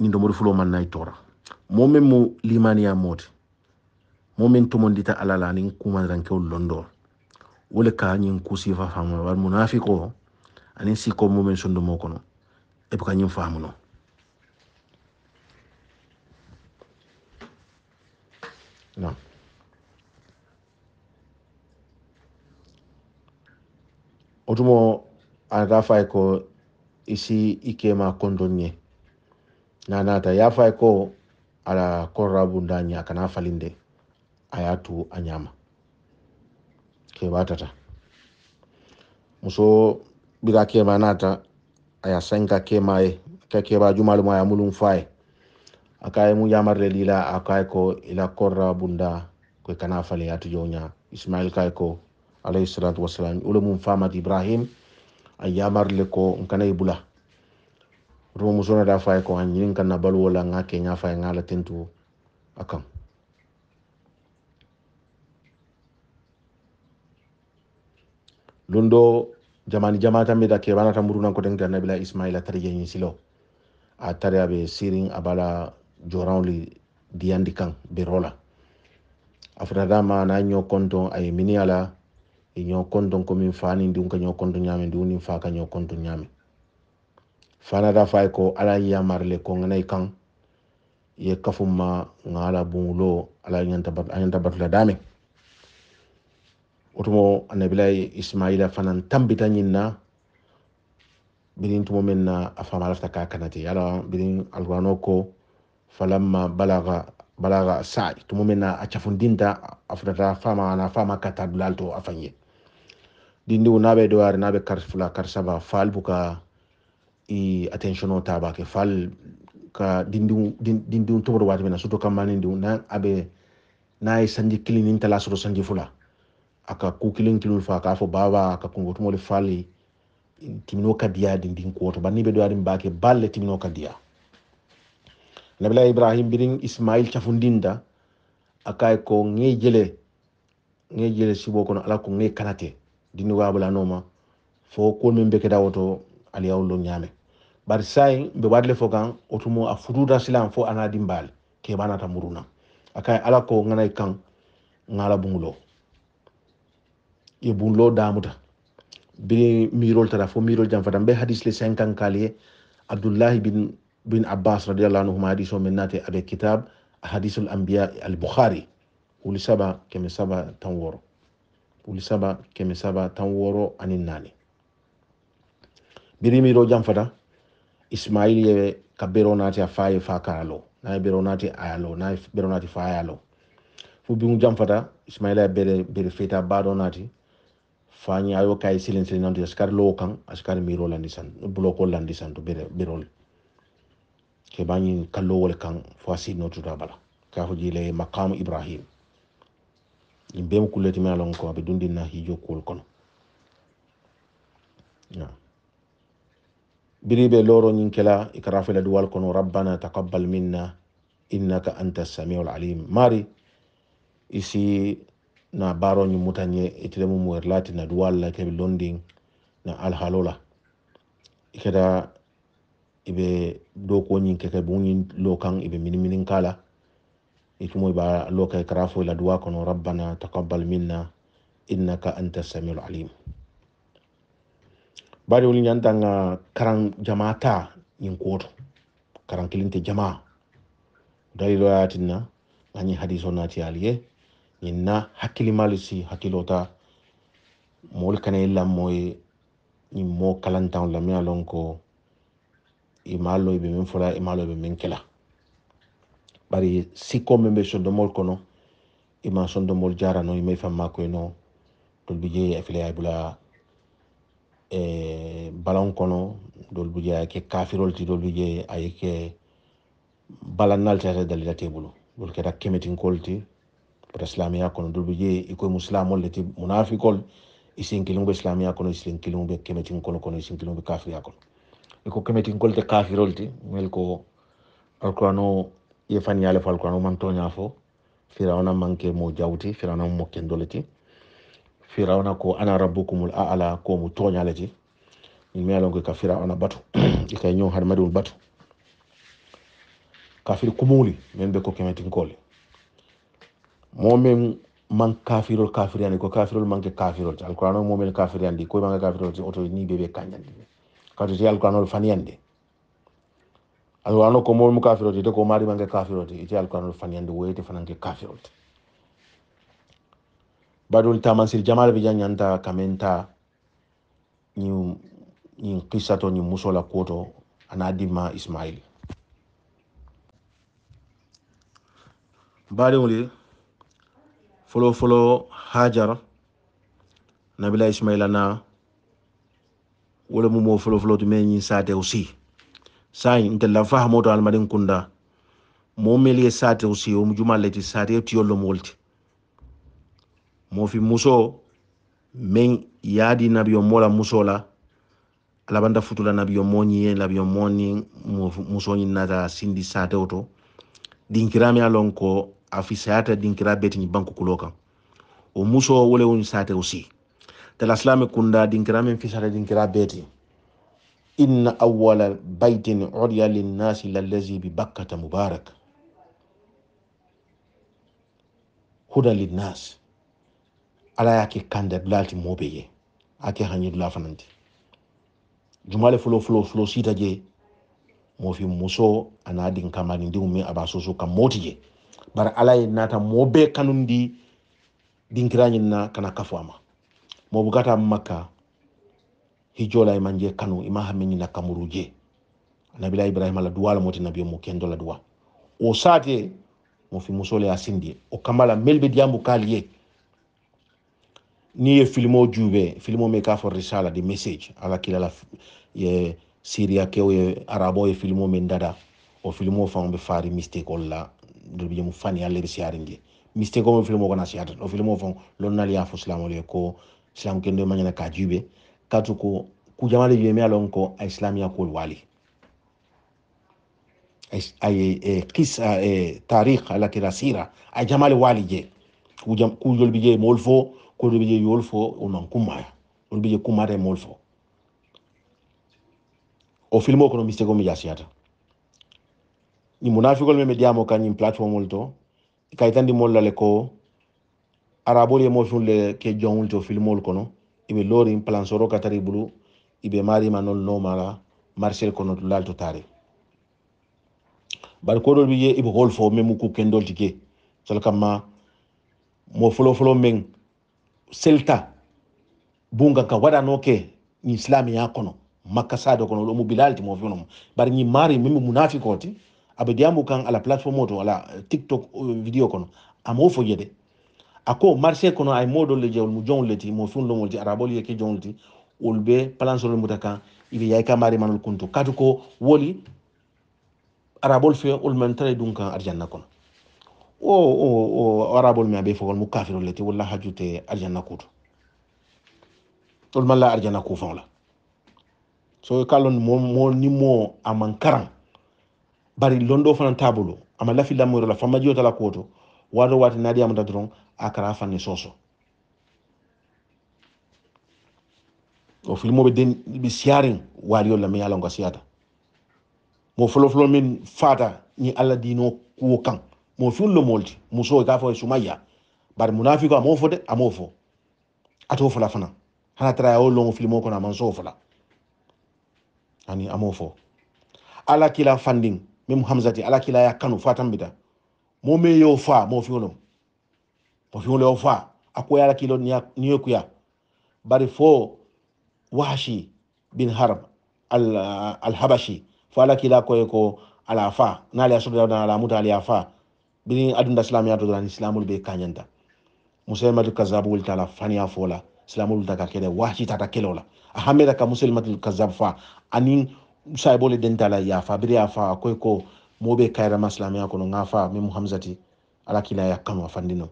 ni ndo murfulo man nay tora momen mo limaniya mot momen to mon dita ala ni kuma ran ke londo wole ka ni ñin kusifa famo war munafiko si ko momen moko no e ka ni famo no non otumo anata fay ko isi ikema kondonye ye nanata ya fay ko ala korabu ndani nya kana falinde ayatu anyama ke batata muso bira kema nata aya senka kema ke ke ba jumal mo ya mulun fay akaye mu yamar le lila akaye ko ila korabu nda ko kana fali atu jonya ismail kay ko alayhi salatu wasalam wole mum famat ibrahim a yamarle ko nkana bula bula wotomo da faye ko an ñinin kanna baluwola ga nya faye ngala tentu akam lundo jamani jama tambita kebanata murunanko ten ta nabila ismaila tarje yin silo a tari be sirin abala joran li diandikan kan berola a fotadama na ño konton aye mini e ñoo konton min faani ndi ka ñoo konto ñaami ndi wonin fa ka ñoo konto ñaami faana da fay ko ala yamarle ko nganayi kan ye kafumma ngala bungulo ala ñanta bat bat ala ñanta la dame wotumo annabilayi ismaila fanan tambita ñinna na birin tumo men na a famalata ka kanati ala bilin alwano ko falamma balaga balaga sai tumo men na a cafundinta afrata fama na fama ka afanye dindiw n'a bɛ dɔyari n'a bɛ kari fila kari saba fal b'u ka attention ta b'a kɛ fal ka dindiw tɔgɔ waati min surtout ka n'a bɛ n'a ye sanji kelen ni tala sɔrɔ sanji fila a ka ko kelen kelen fa k'a fɔ baba a ka kungo fali timino ka diya dindin kuwoto ba ni be doyari ba ke balle timino ka diya nabila ibrahim birin ismail cafundinda akay e ko ngejele ngejele sibo kono ala ko nge kanate dinu dini noma fo ko min be keta woto aliyawollo ñaame bari sayi mbe waɗle fo kan otumo a fututa silan fo ana dimbal ke bana ta muruna akaye ala ko ngana kan ngala bungulo ye bungulo damuta biri mirol tara fo mirol jam fatam be hadis le 50 kali abdullah bin bin abbas radiyallahu anhu ma o men naate kitab hadithul anbiya al bukhari wuli saba kemi saba tan woro wuli saba kɛmɛ saba tan wɔɔrɔ ani naani birimi dɔ janfata ismail ye ka bero nati a fa ye fa k'a lɔ n'a ye bero nati a lɔ n'a ye bero nati fa a y'a lɔ fo bingu janfata ismaila ye bere bere feta ba dɔ nati fa ɲe a y'o ka ye selin selin nanti asikari lɔw kan asikari miro landi san bulɔko landi san to bere bero le ke ba ɲin kallo wale kan fo a si nɔ tuta bala k'a fɔ jile makamu ibrahim yimɓe mo kulleti mi alon ko aɓe dundinna hijo kuwol kono biriɓe loro ñin kela e duwal kono rabbana taqabbal minna innaka anta samiu alalim mari isi na baroñin mutanye itire mum wer lati na duwal la keɓe londin na alhalola ikeda iɓe dokoñin keke ɓe uñin lo kan iɓe kala itumo ba loka ikrafo ila duwa kono rabbana taqabbal minna innaka anta samiul alim bari wuli ñantanga karan jamata ñin koto karan kilinte jama dalilo yatinna añi hadis o naati aliye ñin na hakkilimalu si hakkilota moolu kana lammoye ñin mo kalantan la mi a lon ko imalo ibe min fola imalo ibe min kela bari sikko men be soddomol kono ima sondomol jarano ima famma no dol bi jeeyi afilaya bula e eh, balon kono dol bi jeeyi ke kafirol ti dol bi jeeyi ay ke balannal tata dalila tebulu dol keta kemetinkol ti pota silamiya kono dol bi jeeyi ikoye musilamol le ti munafikol isin kiliŋ be silamiya kono isin kiliŋ be kemetinkol kono isin kiliŋ be kafiriya kono iko kemetinkol te kafirol ti mel ko alkurano ye fan yale fal qur'an man tonya fo firawna manke mo jawti firawna mo kendoleti firawna ko ana rabbukumul a'la ko mo toñaleti min ni alon ko kafira ona batu ikay ñow har madul batu kafir kumuli men be ko ngol mo men man kafirul kafir yani ko kafirol manke kafirol alqur'an kafir kafiriyandi ko manga kafirol auto ni bebe kanjandi kato ti fani yandi alo ano ko mol mu kafiroti ite ko mari mangi kafiroti ite alquran faniyande woyete fanange kafiroti badol tamansir jamal be janyanta kamenta ni ni kissa to ñin musola koto ana ismail ismaili baariŋoli folo folo hajar nabila ismaila na wo le mumo folo folo tu me ñin sate aussi sai ntella fahamoto almarin kunda mo mel ye sate usi o jumalleti sate tiyollo mo wolti mofi muso yadi nabi o mola muso la alabanda futula nabiyo moñiye labiyo moni ni nata sindi satewo to dinkirami a lon ko a fisayata dinkira betiñi banku kuloka o muso wole wolewuñ satewo si tala slame kunda dinkiramin fisata dinkira beti inna awala baitin udia linnasi lallazi bibakkata mubarak huda linnas ala yake kande lati moɓe ye ake hañirla fananti jumale fulo fulo fulo sita je mofi muso ana din kamani ndiw min aba soso kam moti je bara ala ye nata moɓe kanundi dinkirañin na kana makka hijola e manje kanu ima e hamminina kamuruje nabila ibrahima la duwa la moti na mo kendo la duwa o saate mo fi musole asindie o kamala melbe diambu kaliye ni ye filimo jube filimo me ka risala di message ala kila la ye siria keo ye arabo ye filmo men dada o filmo fan be fari mistake ola dobi bi fani ala be siarinde mistake o filmo kana siata o filmo fan lonnali ya salamu islam salamu kendo manyana ka jube katu ko kujamale yeme alon a islamiya kol wali aye kisa tarikh ala tira a jamale wali je kujol bije mol kujol bije yol fo onon on bije kumare mol fo o filmo kono mistego mi jasiyata ni munafikol me mediamo kañum plateformol to kaytandi mollale ko arabol e mo funle ke jonwul to filmol kono iɓe lorin plan soro katari bulu iɓe marima noon nomala marché kono to lalto tare bari koɗol wiye iɓe hol fo men mu kukkendol tigue sal kam ma mo folofolo men selta bunga ka wada no ke ni ñi ya kono makka sade kono ɗo bilal ti mo fewnomo bari ni mari men mi munafiko ti abe diyamu kan ala platform moto ala eh, tiktok eh, video kono amo fo yede ako marché kono ay modol le jawol mu jonleti mo funlomolti arabol yeke jonleti wol be palansol muta kan ibe yay kamari manol kunto katu ko woli arabol fe oh, oh, oh, wol man tare dun kan arjanna kono o o o arabol mi abe fogol mu kafirol leti walla hajute arjanna kuto wol man la arjanna ku fawla so kalon mo mo ni mo aman karan bari londo fana tabulo ama lafi lamoro la famajiota la kuoto wado wati nadi amata dron akarafane soso o be den siarin siyarin wariyolla mi yalonga siata mo flo flo min fata ni allah dino ko kan mo fun lo molti muso ka fo sumaya bar munafiko amo fo de amo fo ato fo la fana hana tara o longo ko na manso fo la ani amo fo ala kila funding mem hamzati ala kila ya kanu fatambita mo me yo fa mo fi fiwlom ko fiwole o fa ako yala kilo niyokuya bari fo wahshi bin harb alhabashi fo ala kila koye ko ala fa naali a sododana ala muta ali a fa bini adunda silamiya to dorani silamolu be kañanta musilmatul kazabu wulta la faniya fo la silamolu ta ka kele wahshi tata kelo la a hammeta ka musilmatul kazabu fa anin sayibole denta la ya fa biri ya fa koye ko moɓe kayrama silamiya kono ga fa min hamzati ala kila ya kanu a fandino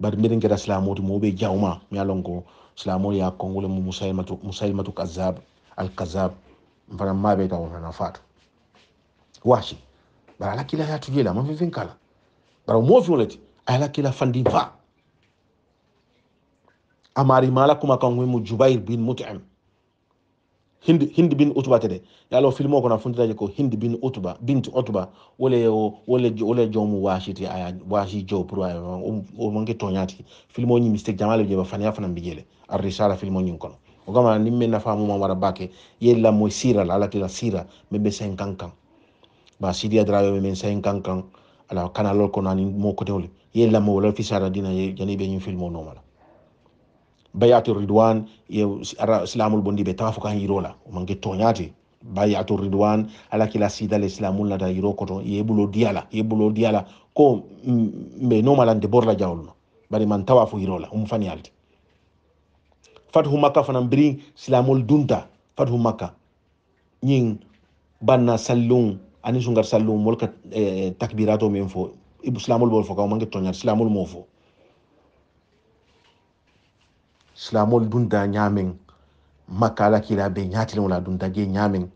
bari mbirin geda silamoti mo be jawma mi alon ko silamori ya kongole mo musailmatu kazab al alkazab fana maɓe taw fana faatu washi bara la kila ya tujela ma fefin kala bara mofi woleti ala kila fandi va amari mala kuma kan mu jubair bin mut'im hind hind bin utuba tede yalo filmo ko kono funtitaje ko hind bin utuba bint utuba wole yo wole wole jomu washiti aya washi jo pour aya o um, manke um, tonyati filmo ni mistake jamale je ba fani afana mbijele ar risala filmo ni kono o gama ni men na famu mo wara bake yella moy sira la la sira me be sen kankan ba sidia drawe me men sen kankan ala kana lol kono ni mo ko dewle yella mo wala fi sara dina ni be ni filmo no mala bayatu ridwan ye islamul bondi be ɓe tawa yiro la o mangi toñaate bayatu ridwan ala kila sida sidal islamul la da yiro koto ye bulo diala ye bulo diala ko me no malan de borla jawol no bari man tawafu yiro la um fani alti fathu makka fanan bri islamul dunta fathu makka ñin banna sallun ani sungar sallun molka eh, takbirato men fo ibu islamul bol fo kaw mangi toñat islamul mo fo silamol dunda ñamen makka ala kilabe ñatilewla dunda ge ñamen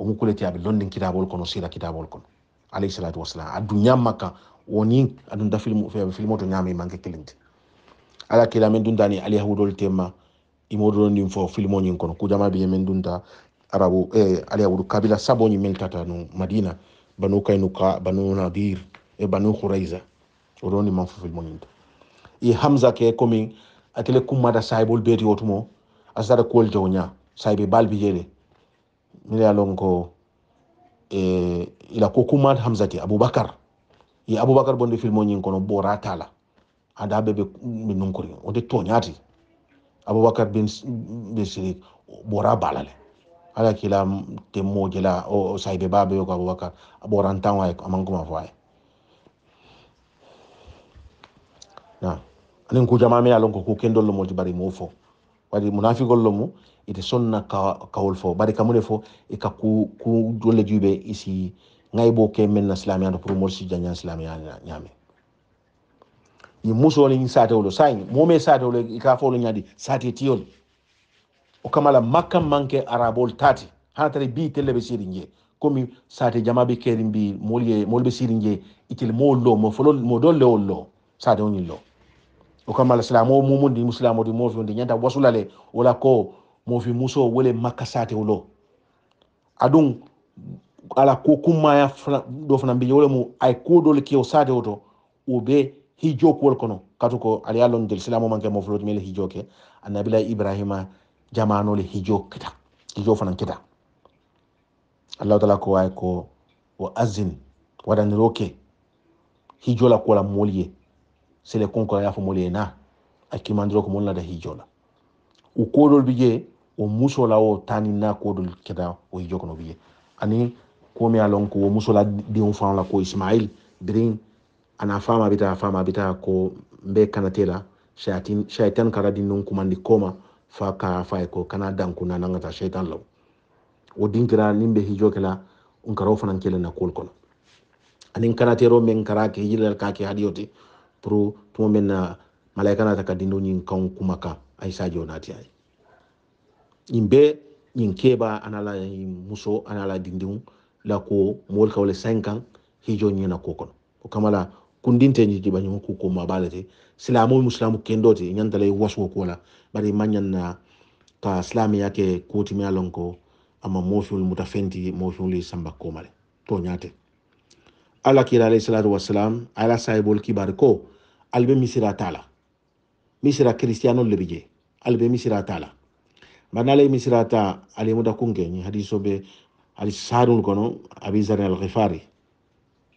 omu kulete aɓe londen kitabol kono sila kitabol kono alayhi salatu wasalam a duñam makka woni adunda filmfeɓe filmo to ñame manque kilinti ala kilamen dundani alyahudol tema imoɗoɗon ndin fo filmoñin kono kujama ɓe men dunda arabu e eh, alyahudu kabila saboñi men tata no madina banu kaynuka banu nadir e eh, banu khuraiza oɗon man fo filmoñinta i hamza ke coming akele kumada sahibol beeti otumo asata kuwol jow ña balbi yele mine ya lon ko e ila ko kummat hamsati aboubacar ye aboubacar bonde filmo nyin kono bora tala anda ɓeɓe min nonkori onde toñaati aboubacar bin bin sirik bora balale ala kila te mojela o sahibe baɓe yo ko aboubacar bora tan waye amankoma fo waye na anin kujamame ye lon ko ku kendol lomo ti bari mo fo bari munafigol lomu ite sonna ka, kawol fo bari kamune fo e ka ku, ku dole jube isi ngay bo ke men na silamiya to pour mol si nyame ni muso ni musoni wolo sañ mo me mome wolo ka fo lo nyadi sate tiol o kamala makka manke arabol tati hana tari bi tele be siri jee komi sate jama be kerim bi molye molbe ɓe siri jee itil mo lo mo fo lo mo dole lo sate woni lo mumu kamala silamo di mofi ndi nyanda wasulale wala ko mofi muso wole makasate wulo aɗum ala ko kuma ya do fana mbiye wole mu ay le kiyo sate oto ube hi joko wol kono katuko ko ala ya londel silamo manke mo mofloti mele hi hijoke annabila ibrahima jamano le hi jokita hi hijo fanan kita allah taala ko ay ko wa azin wadan roke hi jola ko la ye sele konko ya fo mole na akimandiro ko molna da hijola o kodol bije o musola o tani na kodol keda o hijo kono bije ani komi alon ko o musola dion fa la ko ismail birin ana fama bita fama bita ko mbe kanatela shaitan shaitan karadi non kumandi koma fa ka fa ko kana dan kuna nan ta shaytan law o dinkira nimbe hijo kala on karo fanan kele na kol kono anin kanatero men karake ka ke hadiyoti pro tuma men na malaika na taka dindo nyin kan kuma ka ai sa jona ti ai imbe nyin keba anala muso anala dindin la ko mol wala 5 ans hijo nyina ko kono o kamala kundinte ñi jiba ñi ko ko ma balate silamo muslamu kendote ñantalay waswo ko la bari manyan na ka islami yake koti mi alonko ama mosul mutafenti mosul samba komale to nyate ala kira alayhi salatu wassalam ala saibol kibar ko albe misira tala misira kristiano lebije albe misira tala banale misira ta ale muda kunge ni hadiso be ali sarun kono abi al ghifari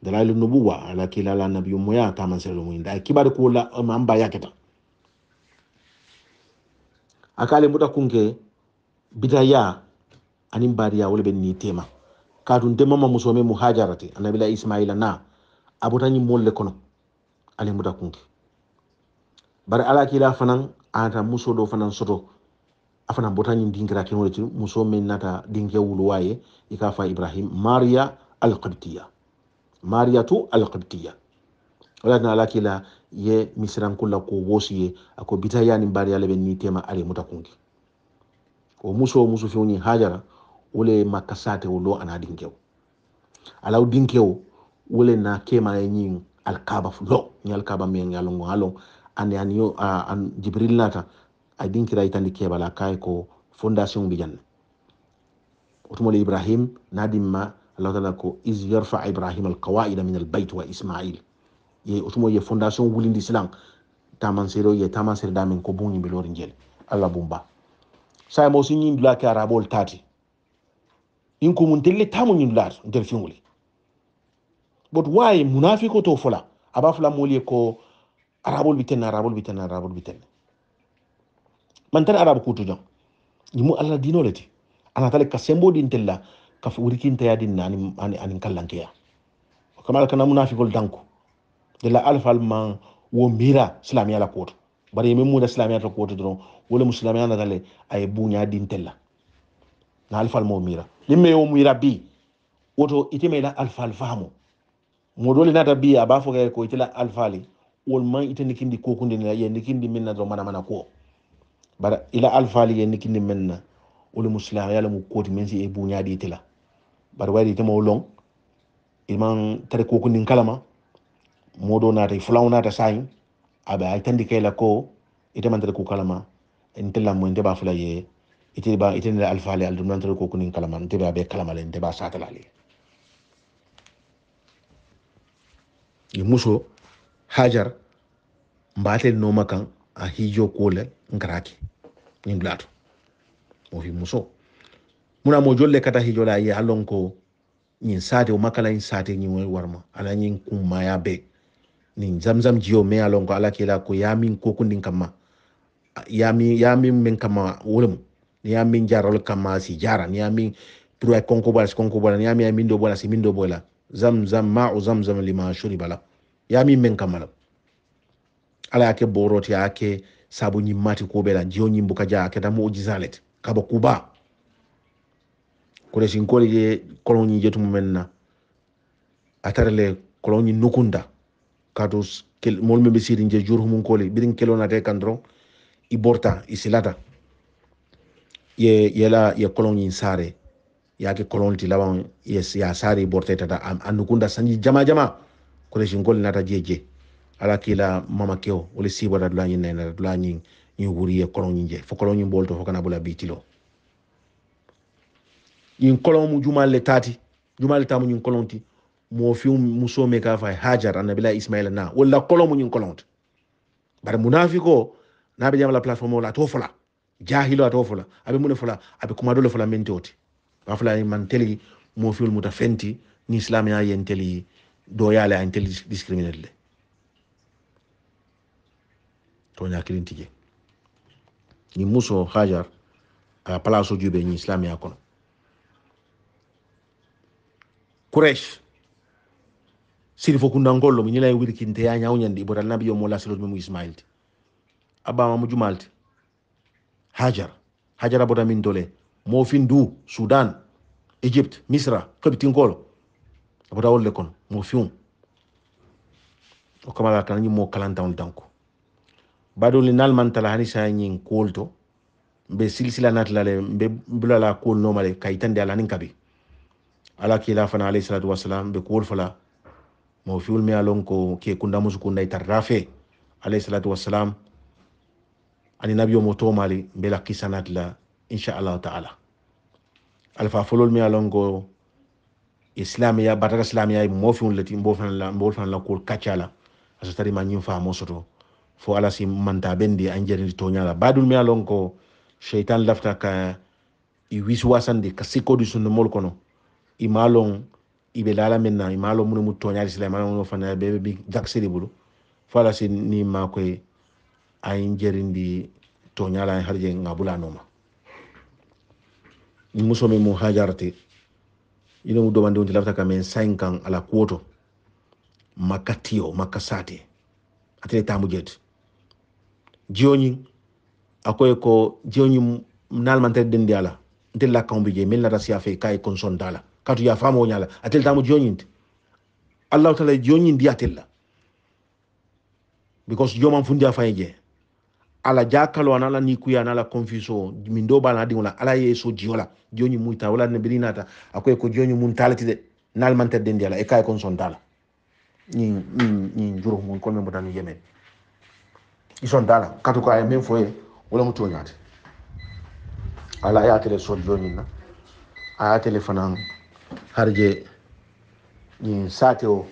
dalailu nubuwa ala kila la moya ta man muinda kibar kula mamba yaketa akale muda kunge bidaya anin bariya wala ben ni tema katun tema ma musome muhajarati anabila ismaila na abutani molle kono ale muda kunge bari ala kila fanan anata muso do fanan soto afana botañin dingira kenole ti muso men nata dingiya wuluwaye i ka fa ibrahim maria alqibtiya mariatu alqibtiya walatina ala kila ye misran kula ko wosi ye ako bita yani ala ben ni tema ale muta kunki o muso muso fewni hajara wole makasate sate ana dinkew alaw dinkew wule na kema ye ñin alkaba lo ñi alkaba men yalongo alon ande uh, anio an jibril nata adin kira itandi kebala kay ko fondation bi janna otumole ibrahim nadimma allah taala ko is yarfa ibrahim alqawaida min albayt wa ismail ye otumo ye fondation wulindi silan sero ye taman tamansere damin ko bon yimɓe lori jeeli allah bumba saya mo so ñindulake arabol tati in ko mun telle tamo ñindulaata nder fiwgole but why munafiko to fola aba fola moli ko arabol bi arabol bitenna arabol bitenna man tan arabu kutu jang ñimu allah dinoleti anatale ka semboɗin tella ka wurikintayadinna anin kallankeya kama ala kana munafikol danko de la alfal man wo mbira silamiya la koto bari yemin muda silamiya ta koto doron wole mu silamiya na dale ay bunya din tella na alfal mo mira limme wo mira bi woto ite la alfal famu mo dole na ta bi aba fo ko ite la alfali wolma itani kindi kokundinila yandi kindi minna doro manamana ko bara ila alfali yandi kindi minna wolu musila yala mu koti men si e buñaɗi tila bara waɗi tema o iman tara kokundin kalama moɗo naata fulaw naata sayin aɓe ay tandi kayla ko iteman tara ku kalama ntellammo nteɓa fula ye itiba itenila alfali ala ɗum nan tara kokunin kalama nteɓa ɓe kalamale nteɓa satalali e muso hajar mbatel no makan a hijo kole ngraki ni blato mo fi muso muna mo jolle kata hijo la ya lonko ni nyin sate o makala nyin sate nyin warma ala ni kuma ya be ni zamzam jio me alon ala kila ko yamin ko kundi kama yami yamin men kama wolum ni yamin jaral kama si jara ni yamin ay konko bala konko bala ni yamin min do bala si min do bala zamzam ma o zamzam li ma shuri bala yami men kamala ala yake borot yake sabu nyimati kuɓe la jiyo nyimbo ka ja aketa mujiza lete kaba kuba kole sinkole je koloni jetumu men atarele koloni nukunda kadus kel kato mol meɓe sirin je jur humun kole birin kelona kan kandro i borta i silata ye yela ye koloni sare yake koloni kolonti laban ya sare i borta tata anukunda sanji jama jama kono jingol nata jeje ala kila mama keo ole sibata da dulani na na dulani ni wuriye kolon nje fo kolon ñin bolto fo kana bula bitilo ñin kolon mu juma le tati juma le tamu ni kolon ti mo fi mu so me ka fay hajar annabila ismaila na wala kolon mu ni kolon ti bar munafiko na be jamala platform wala to fola jahilo to fola abe mune fola abe kuma dole fola mentoti ba fola man teli mo fiw mutafenti ni islam ya yenteli doyale an tel discriminel le to ñakilin tije ñi muso hajar a place juɓe ñi islamia kono kuresh siri fo kundangollom ñilay wirkinte ya ñawñandi ibota nabi yo mo lasilot memu ismail ti abama mu jumal ti hajar hajar abota min dole mofin du sudan égypte misra keɓitinkolo abota wolle kono mo o kama ga kana mo kalantaw tanko bado li nal man tala hani sa nyin kolto be silsila la le be bulala ko normale kayitande ala nin kabi ala la fana alayhi salatu wasalam be kol fala mo fiwul me alon ko ke kunda musu kunda itarrafe alayhi salatu wasalam ani nabiyo mo tomali be la kisanat la insha allah ta'ala alfa folol me alon ko islamiya bataka islamiya mo fiun lati mbo fan la mbo fan la ko kacala asa tari ma nyum fa mosoto fo ala si manta bendi anjeri to nyala badul mi alon ko shaytan lafta ka i wiswasande ka sikkodi sunno mol kono i malon iɓe laala men na i malo mune mu toñaade sila mana muno fana ɓeɓe bi jaksiri bulu fo ala si ni ma koye ayin jerindi toñala en harje ngabulanoma musomi mu hajarate ino mu domande wonti lafta kamen 5 ans ala kuwoto makatio tiyo atele tambu jet jiyoñin akoye ko jiyoñin nalmantere dendi ala ntel la kambi je min lata siya kay kaye konson dala katu ya famo nyala atel tamu jiyoñinte allah taala jiyoñin di atel la because joman fundi a faye ala jakalo anala nikuya anala konfiso min do bala di wala ala yeso jiola jioni muita wala ne bilinata akoy ko jioni mun talati de nal man tedde ndiala e kay kon son dala ni ni ni juro mun kon mo dani yemen i son dala katu ko ay men foye wala mo tonyati ala ya tele so jioni na aya tele fanan harje ni sateo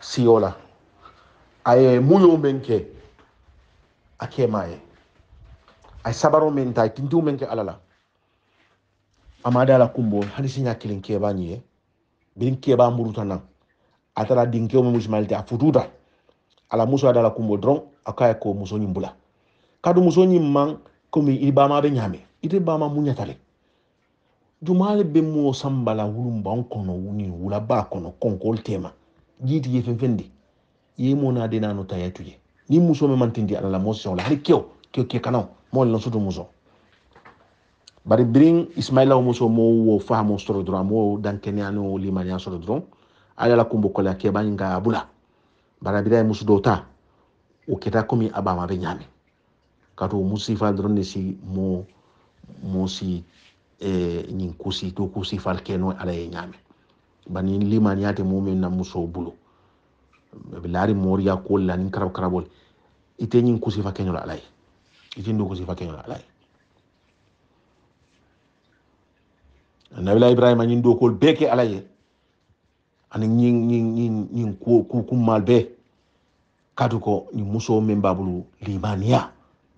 siola aye muyo menke ake maye ay sabaro menta tay tintu men alala amada la kumbo hali sinya kilin ke baniye bin ke ba muruta nan atara dinke o musmal ta futuda ala muso ada la kumbo dron akaya ko muso nyimbula kadu muso nyimman komi ma be nyame ite bama tale jumale be mo sambala wulumba onkono wuni wulaba kono konkol tema jiti ye fenfendi yimona denano taya tuye ni muso me mantindi ala la motion la hari kew kew ke kanaw mo le sudu muso bari bring ismaila o e muso mo wo famo soro dro mo dan kenyano limanya soro dro ala la kumbo kola ke banga abula bara bidai musu dota o keta komi abama be nyame kato musifa dro ne si mo mo si e nyin kusi to kusi fal keno ala ye nyame bani limanya te mo men na muso bulu bilari moriya kol la nin karab karabol ite nyin kusifa kenyol alay ite ndo kusifa kenyol alay nabila ibrahima nyin do kol beke alaye ani nyin nyin nyin nyin ku ku kumal be kadu ko ni muso men babulu limaniya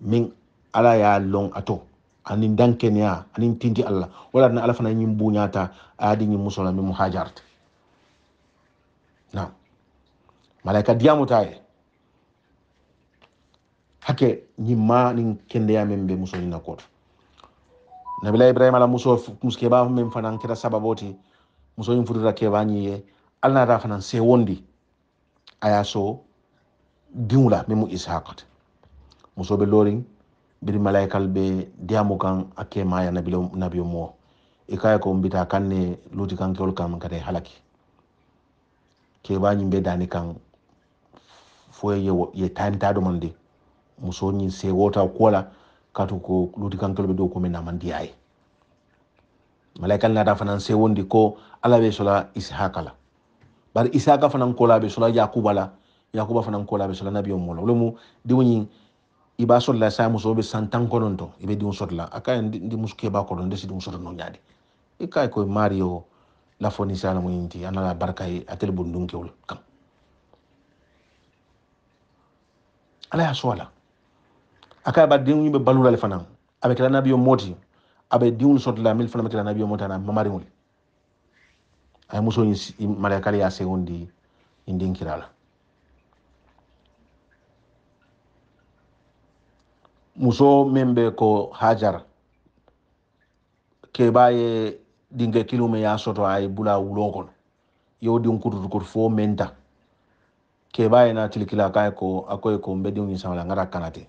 min ala ya long ato ani dankenya ani tindi alla wala na ala fana nyin bunyata adi la musola min muhajarat na'am malaika diamu tae hake ñimma nin kendeya men ɓe musolina koto nabila ibrahima ala muso muskeba men fanan keta sababoti musoyin futata keba ñiye allah nata fanan se wondi aya so diwla min mu ishaqata musoɓe lorin biri malaikal ɓe diyamu kan akke maya nabio mo e kaya ko mbita kanne luti kan kewol kam kata halaki kebañi mbe dani kan fo ye tayimta ɗomonde muso ñin se wota kola kato ko luti kankelo ɓe dow komin namandiya ye malaikal nata fanan se wondi ko ala ɓe sola ishaka la bari ishaka fanan kola ɓe sola yakuba la yakuba fanan kola ɓe sola nabi o mola wolemu diwoñin iɓa sodla sa muso ɓe santan konon to iɓe diw sodla aka ndi musu keɓa koɗon ndesi diw soto non ñaadi i kay koye maari o lafoni sala muñinti anala barka ye atel bundun kewol kam ala y'a sɔ aka ba denw bɛ balula le fanan avec la kɛra nabiyo abe a bɛ denw la mil fanan bɛ kɛra nabiyo mɔti a na mamadenw le a muso in mariya k'ale y'a segundi indin kirala muso membe ko hajar ke baye dinga kilume y'a soto ay bula wulo kɔnɔ y'o di den kurutukutu fo menta ke keɓaye na tilikila kaye ko akoye ko mbedi sa sawla ngara kanate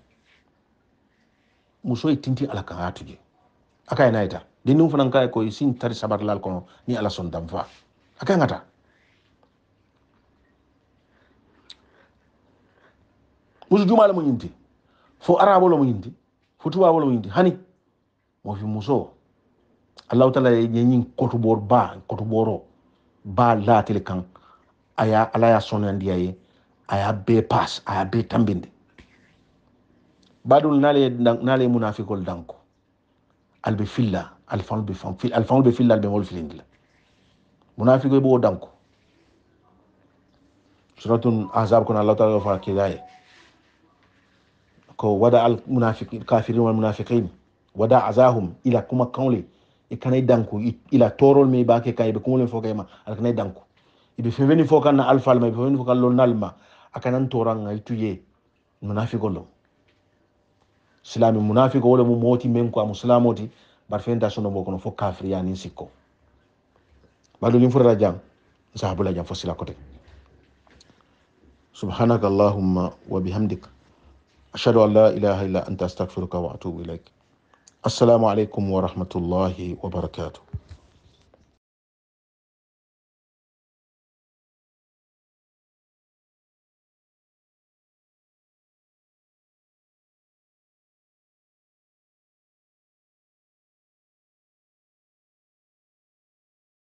muso itinti ala kan a tuje a kaye nayita dindiŋo fanaŋ kaye ko sin tari sabarilal kono ni ala sontanfa a kaye ŋata musu jumale mo yinti fo arabo lo mo yinti fo tuwa wala mo yinti hani mo fi muso allah taala ye nyin kotu bor ba kotu boro ba laatili kan aya ala ya sonandiya ye ayabe pas ayabe tambinde baɗum naale munafikol danko alɓe filla alfanolɓe alfanolɓe filla alɓe ngol filindila munafiko ɓe danko suratun ahzab kono allah taala fa kidaye ko wada al kafirin wal munafiqin wada azahum ila kuma kanle e danko ila torol me bake kay ɓe kumolen fo kayma ala kanay danko eɓe feweni fo kanna alfalma eɓe feweni fo kan lolnalma akanan toran toranga tuye munafiko lo islami munafiko wala mu moti men ko amuslamo ti bar fenda sono mo kono fo kafri yani sikko balu lim furra jam sahabu la jam fo kote سبحانك اللهم وبحمدك أشهد أن لا إله إلا أنت أستغفرك وأتوب إليك السلام عليكم ورحمة الله وبركاته